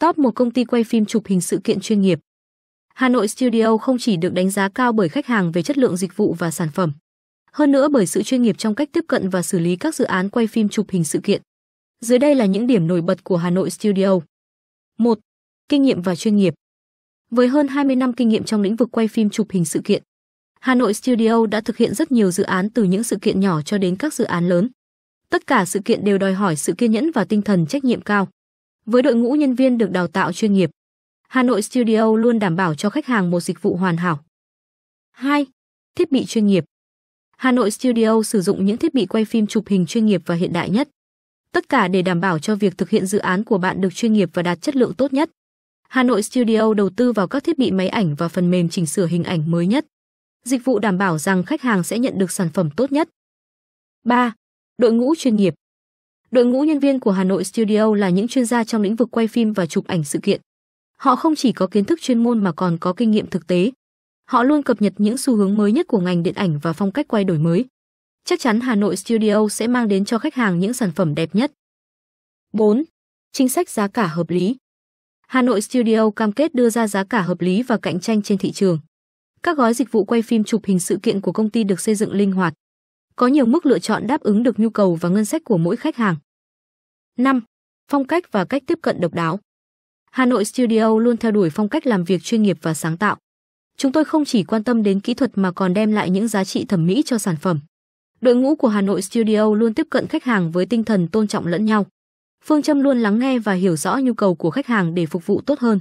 top một công ty quay phim chụp hình sự kiện chuyên nghiệp. Hà Nội Studio không chỉ được đánh giá cao bởi khách hàng về chất lượng dịch vụ và sản phẩm, hơn nữa bởi sự chuyên nghiệp trong cách tiếp cận và xử lý các dự án quay phim chụp hình sự kiện. Dưới đây là những điểm nổi bật của Hà Nội Studio. 1. Kinh nghiệm và chuyên nghiệp. Với hơn 20 năm kinh nghiệm trong lĩnh vực quay phim chụp hình sự kiện, Hà Nội Studio đã thực hiện rất nhiều dự án từ những sự kiện nhỏ cho đến các dự án lớn. Tất cả sự kiện đều đòi hỏi sự kiên nhẫn và tinh thần trách nhiệm cao. Với đội ngũ nhân viên được đào tạo chuyên nghiệp, Hà Nội Studio luôn đảm bảo cho khách hàng một dịch vụ hoàn hảo. 2. Thiết bị chuyên nghiệp. Hà Nội Studio sử dụng những thiết bị quay phim chụp hình chuyên nghiệp và hiện đại nhất. Tất cả để đảm bảo cho việc thực hiện dự án của bạn được chuyên nghiệp và đạt chất lượng tốt nhất. Hà Nội Studio đầu tư vào các thiết bị máy ảnh và phần mềm chỉnh sửa hình ảnh mới nhất. Dịch vụ đảm bảo rằng khách hàng sẽ nhận được sản phẩm tốt nhất. 3. Đội ngũ chuyên nghiệp. Đội ngũ nhân viên của Hà Nội Studio là những chuyên gia trong lĩnh vực quay phim và chụp ảnh sự kiện. Họ không chỉ có kiến thức chuyên môn mà còn có kinh nghiệm thực tế. Họ luôn cập nhật những xu hướng mới nhất của ngành điện ảnh và phong cách quay đổi mới. Chắc chắn Hà Nội Studio sẽ mang đến cho khách hàng những sản phẩm đẹp nhất. 4. Chính sách giá cả hợp lý. Hà Nội Studio cam kết đưa ra giá cả hợp lý và cạnh tranh trên thị trường. Các gói dịch vụ quay phim chụp hình sự kiện của công ty được xây dựng linh hoạt, có nhiều mức lựa chọn đáp ứng được nhu cầu và ngân sách của mỗi khách hàng. 5. Phong cách và cách tiếp cận độc đáo. Hà Nội Studio luôn theo đuổi phong cách làm việc chuyên nghiệp và sáng tạo. Chúng tôi không chỉ quan tâm đến kỹ thuật mà còn đem lại những giá trị thẩm mỹ cho sản phẩm. Đội ngũ của Hà Nội Studio luôn tiếp cận khách hàng với tinh thần tôn trọng lẫn nhau. Phương châm luôn lắng nghe và hiểu rõ nhu cầu của khách hàng để phục vụ tốt hơn.